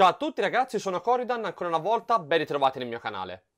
Ciao a tutti ragazzi, sono Coridan, ancora una volta ben ritrovati nel mio canale.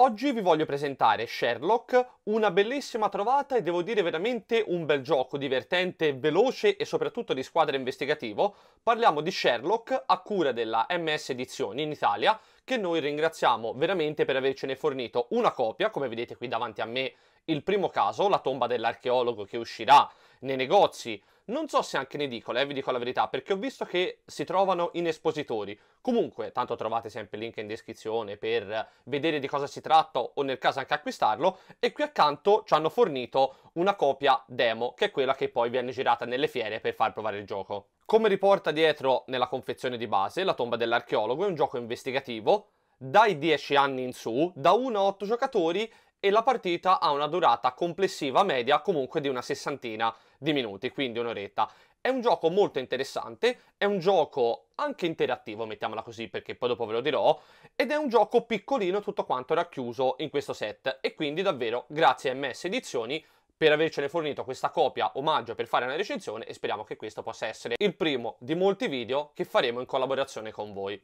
Oggi vi voglio presentare Sherlock, una bellissima trovata e devo dire veramente un bel gioco, divertente, veloce e soprattutto di squadra investigativo. Parliamo di Sherlock a cura della MS Edizioni in Italia, che noi ringraziamo veramente per avercene fornito una copia, come vedete qui davanti a me il primo caso, la tomba dell'archeologo che uscirà nei negozi non so se anche in edicola, eh, vi dico la verità, perché ho visto che si trovano in espositori. Comunque, tanto trovate sempre il link in descrizione per vedere di cosa si tratta o nel caso anche acquistarlo. E qui accanto ci hanno fornito una copia demo, che è quella che poi viene girata nelle fiere per far provare il gioco. Come riporta dietro nella confezione di base, La tomba dell'archeologo è un gioco investigativo dai 10 anni in su, da 1 a 8 giocatori e la partita ha una durata complessiva media comunque di una sessantina di minuti, quindi un'oretta. È un gioco molto interessante, è un gioco anche interattivo, mettiamola così, perché poi dopo ve lo dirò, ed è un gioco piccolino tutto quanto racchiuso in questo set, e quindi davvero grazie a MS Edizioni per avercene fornito questa copia omaggio per fare una recensione e speriamo che questo possa essere il primo di molti video che faremo in collaborazione con voi.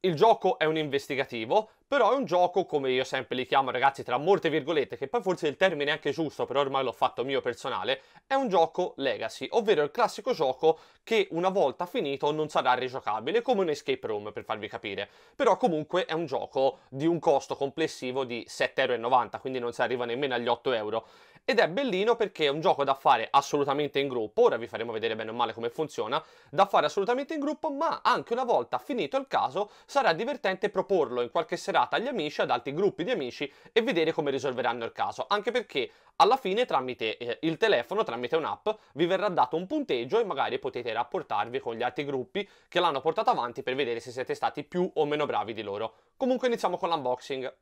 Il gioco è un investigativo, però è un gioco, come io sempre li chiamo ragazzi tra molte virgolette, che poi forse il termine è anche giusto, però ormai l'ho fatto mio personale, è un gioco legacy, ovvero il classico gioco che una volta finito non sarà rigiocabile, come un escape room per farvi capire. Però comunque è un gioco di un costo complessivo di 7,90€, quindi non si arriva nemmeno agli 8 euro. Ed è bellino perché è un gioco da fare assolutamente in gruppo, ora vi faremo vedere bene o male come funziona, da fare assolutamente in gruppo, ma anche una volta finito il caso sarà divertente proporlo in qualche serata serata agli amici, ad altri gruppi di amici e vedere come risolveranno il caso, anche perché alla fine tramite eh, il telefono, tramite un'app, vi verrà dato un punteggio e magari potete rapportarvi con gli altri gruppi che l'hanno portato avanti per vedere se siete stati più o meno bravi di loro. Comunque iniziamo con l'unboxing.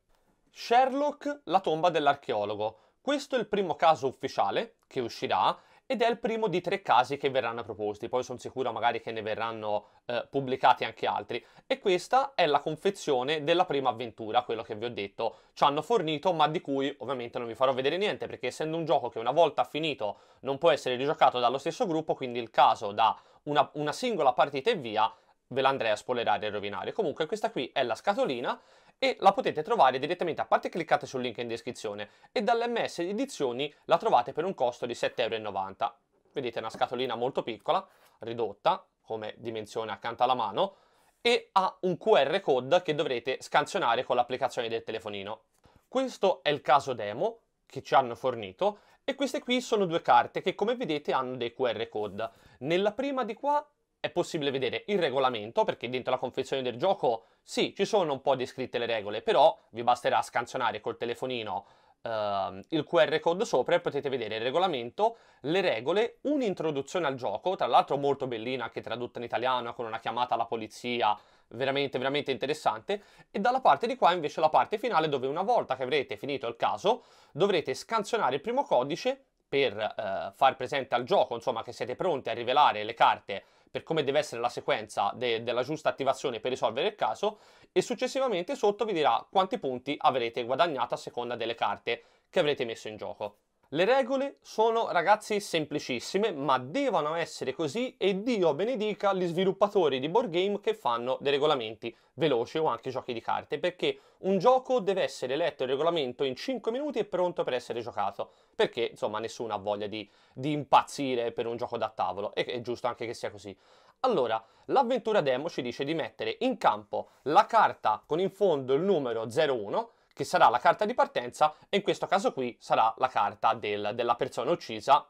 Sherlock, la tomba dell'archeologo. Questo è il primo caso ufficiale che uscirà ed è il primo di tre casi che verranno proposti, poi sono sicuro magari che ne verranno eh, pubblicati anche altri. E questa è la confezione della prima avventura, quello che vi ho detto, ci hanno fornito ma di cui ovviamente non vi farò vedere niente perché essendo un gioco che una volta finito non può essere rigiocato dallo stesso gruppo, quindi il caso da una, una singola partita e via ve l'andrei a spoilerare e rovinare. Comunque questa qui è la scatolina e la potete trovare direttamente, a parte cliccate sul link in descrizione, e dall'MS Edizioni la trovate per un costo di 7,90€. Vedete una scatolina molto piccola, ridotta come dimensione accanto alla mano, e ha un QR code che dovrete scansionare con l'applicazione del telefonino. Questo è il caso demo che ci hanno fornito e queste qui sono due carte che come vedete hanno dei QR code. Nella prima di qua è possibile vedere il regolamento, perché dentro la confezione del gioco sì, ci sono un po' descritte le regole, però vi basterà scansionare col telefonino Uh, il QR code sopra e potete vedere il regolamento, le regole, un'introduzione al gioco, tra l'altro molto bellina anche tradotta in italiano con una chiamata alla polizia veramente veramente interessante e dalla parte di qua invece la parte finale dove una volta che avrete finito il caso dovrete scansionare il primo codice per uh, far presente al gioco insomma che siete pronti a rivelare le carte per come deve essere la sequenza de della giusta attivazione per risolvere il caso e successivamente sotto vi dirà quanti punti avrete guadagnato a seconda delle carte che avrete messo in gioco. Le regole sono, ragazzi, semplicissime, ma devono essere così e Dio benedica gli sviluppatori di board game che fanno dei regolamenti veloci o anche giochi di carte, perché un gioco deve essere letto il regolamento in 5 minuti e pronto per essere giocato, perché insomma nessuno ha voglia di, di impazzire per un gioco da tavolo, e è giusto anche che sia così. Allora, l'avventura demo ci dice di mettere in campo la carta con in fondo il numero 01, che sarà la carta di partenza e in questo caso qui sarà la carta del, della persona uccisa,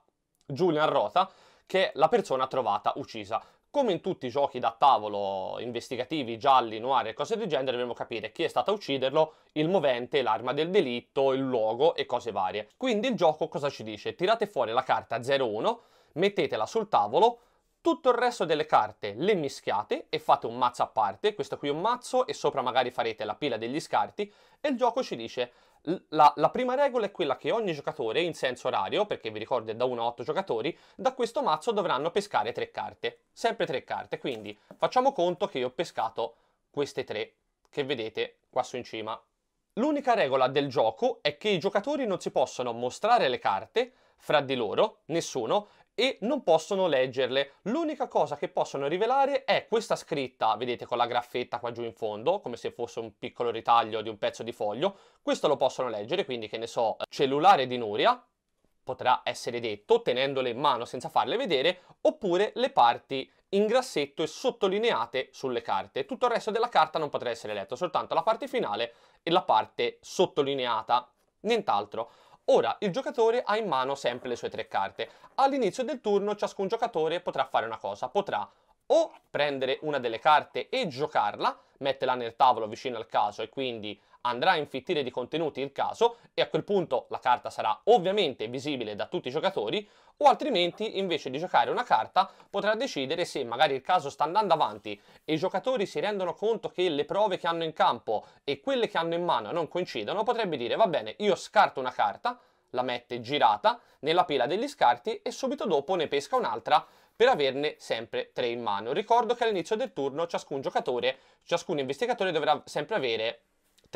Julian Rota, che è la persona trovata uccisa. Come in tutti i giochi da tavolo investigativi, gialli, noir e cose del genere, dobbiamo capire chi è stato a ucciderlo, il movente, l'arma del delitto, il luogo e cose varie. Quindi il gioco cosa ci dice? Tirate fuori la carta 01, mettetela sul tavolo, tutto il resto delle carte le mischiate e fate un mazzo a parte, questo qui è un mazzo e sopra magari farete la pila degli scarti e il gioco ci dice la, la, prima regola è quella che ogni giocatore in senso orario, perché vi ricordo è da 1 a 8 giocatori, da questo mazzo dovranno pescare 3 carte, sempre 3 carte, quindi facciamo conto che io ho pescato queste 3 che vedete qua su in cima. L'unica regola del gioco è che i giocatori non si possono mostrare le carte fra di loro, nessuno, e non possono leggerle. L'unica cosa che possono rivelare è questa scritta, vedete con la graffetta qua giù in fondo, come se fosse un piccolo ritaglio di un pezzo di foglio. Questo lo possono leggere, quindi che ne so, cellulare di Nuria, potrà essere detto tenendole in mano senza farle vedere, oppure le parti in grassetto e sottolineate sulle carte. Tutto il resto della carta non potrà essere letto, soltanto la parte finale e la parte sottolineata, nient'altro. Ora il giocatore ha in mano sempre le sue tre carte. All'inizio del turno ciascun giocatore potrà fare una cosa, potrà o prendere una delle carte e giocarla, metterla nel tavolo vicino al caso e quindi andrà a infittire di contenuti il caso e a quel punto la carta sarà ovviamente visibile da tutti i giocatori o altrimenti invece di giocare una carta potrà decidere se magari il caso sta andando avanti e i giocatori si rendono conto che le prove che hanno in campo e quelle che hanno in mano non coincidono potrebbe dire va bene io scarto una carta la mette girata nella pila degli scarti e subito dopo ne pesca un'altra per averne sempre tre in mano. Ricordo che all'inizio del turno ciascun giocatore, ciascun investigatore dovrà sempre avere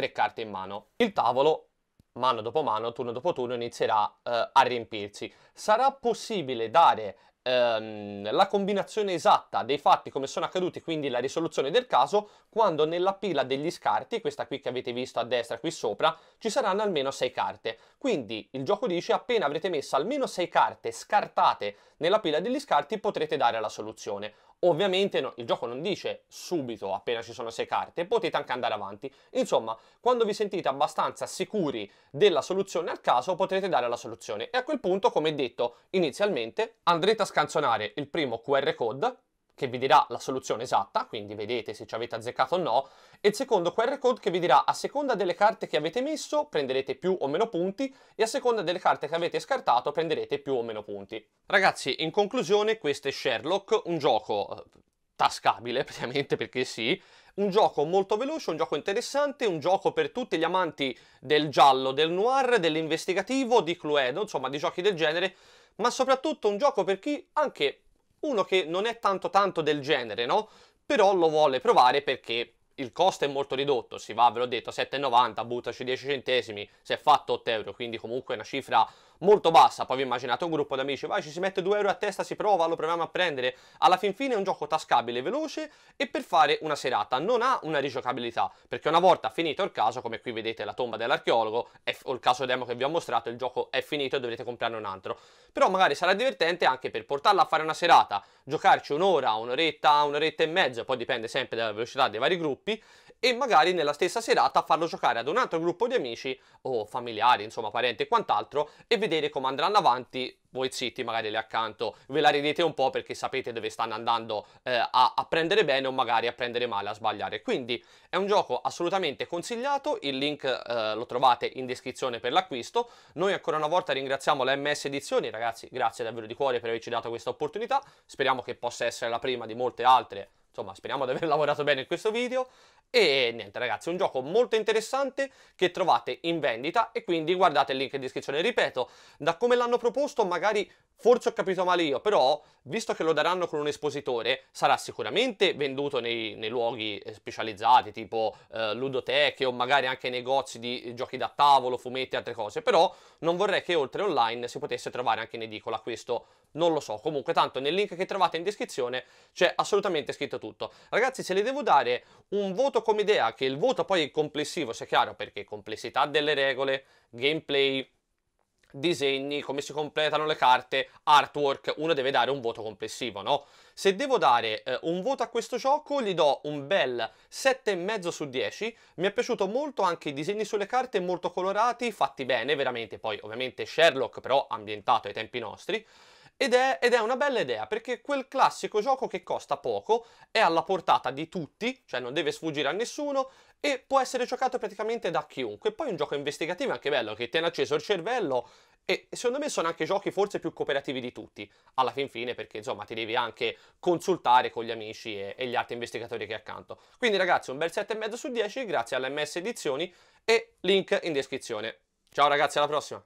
tre carte in mano. Il tavolo, mano dopo mano, turno dopo turno, inizierà eh, a riempirsi. Sarà possibile dare ehm, la combinazione esatta dei fatti come sono accaduti, quindi la risoluzione del caso, quando nella pila degli scarti, questa qui che avete visto a destra qui sopra, ci saranno almeno sei carte. Quindi il gioco dice appena avrete messo almeno sei carte scartate nella pila degli scarti potrete dare la soluzione. Ovviamente no, il gioco non dice subito appena ci sono sei carte, potete anche andare avanti. Insomma, quando vi sentite abbastanza sicuri della soluzione al caso, potrete dare la soluzione. E a quel punto, come detto inizialmente, andrete a scansionare il primo QR code che vi dirà la soluzione esatta, quindi vedete se ci avete azzeccato o no, e il secondo QR code che vi dirà a seconda delle carte che avete messo prenderete più o meno punti e a seconda delle carte che avete scartato prenderete più o meno punti. Ragazzi, in conclusione questo è Sherlock, un gioco eh, tascabile praticamente perché sì, un gioco molto veloce, un gioco interessante, un gioco per tutti gli amanti del giallo, del noir, dell'investigativo, di Cluedo, insomma di giochi del genere, ma soprattutto un gioco per chi anche uno che non è tanto tanto del genere, no? Però lo vuole provare perché il costo è molto ridotto, si va, ve l'ho detto, a 7,90, buttaci 10 centesimi, si è fatto 8 euro, quindi comunque è una cifra molto bassa. Poi vi immaginate un gruppo di amici, vai ci si mette 2 euro a testa, si prova, lo proviamo a prendere. Alla fin fine è un gioco tascabile, veloce e per fare una serata. Non ha una rigiocabilità, perché una volta finito il caso, come qui vedete la tomba dell'archeologo, o il caso demo che vi ho mostrato, il gioco è finito e dovrete comprarne un altro. Però magari sarà divertente anche per portarla a fare una serata, giocarci un'ora, un'oretta, un'oretta e mezza, poi dipende sempre dalla velocità dei vari gruppi, e magari nella stessa serata farlo giocare ad un altro gruppo di amici o familiari, insomma parenti e quant'altro, e vedere vedere come andranno avanti voi zitti magari lì accanto ve la ridete un po' perché sapete dove stanno andando eh, a, a, prendere bene o magari a prendere male, a sbagliare quindi è un gioco assolutamente consigliato il link eh, lo trovate in descrizione per l'acquisto noi ancora una volta ringraziamo la MS Edizioni ragazzi grazie davvero di cuore per averci dato questa opportunità speriamo che possa essere la prima di molte altre Insomma, speriamo di aver lavorato bene in questo video. E niente ragazzi, un gioco molto interessante che trovate in vendita e quindi guardate il link in descrizione. Ripeto, da come l'hanno proposto magari forse ho capito male io, però visto che lo daranno con un espositore sarà sicuramente venduto nei, nei luoghi eh, specializzati tipo eh, ludoteche o magari anche negozi di giochi da tavolo, fumetti e altre cose, però non vorrei che oltre online si potesse trovare anche in edicola questo non lo so, comunque tanto nel link che trovate in descrizione c'è assolutamente scritto tutto. Ragazzi se le devo dare un voto come idea, che il voto poi è complessivo sia chiaro perché complessità delle regole, gameplay, disegni, come si completano le carte, artwork, uno deve dare un voto complessivo, no? Se devo dare eh, un voto a questo gioco gli do un bel 7,5 su 10, mi è piaciuto molto anche i disegni sulle carte, molto colorati, fatti bene, veramente, poi ovviamente Sherlock però ambientato ai tempi nostri, ed è, ed è, una bella idea perché quel classico gioco che costa poco, è alla portata di tutti, cioè non deve sfuggire a nessuno e può essere giocato praticamente da chiunque. Poi un gioco investigativo è anche bello che tiene acceso il cervello e secondo me sono anche giochi forse più cooperativi di tutti, alla fin fine perché insomma ti devi anche consultare con gli amici e, e gli altri investigatori che hai accanto. Quindi ragazzi un bel 7,5 su 10 grazie all'MS Edizioni e link in descrizione. Ciao ragazzi alla prossima!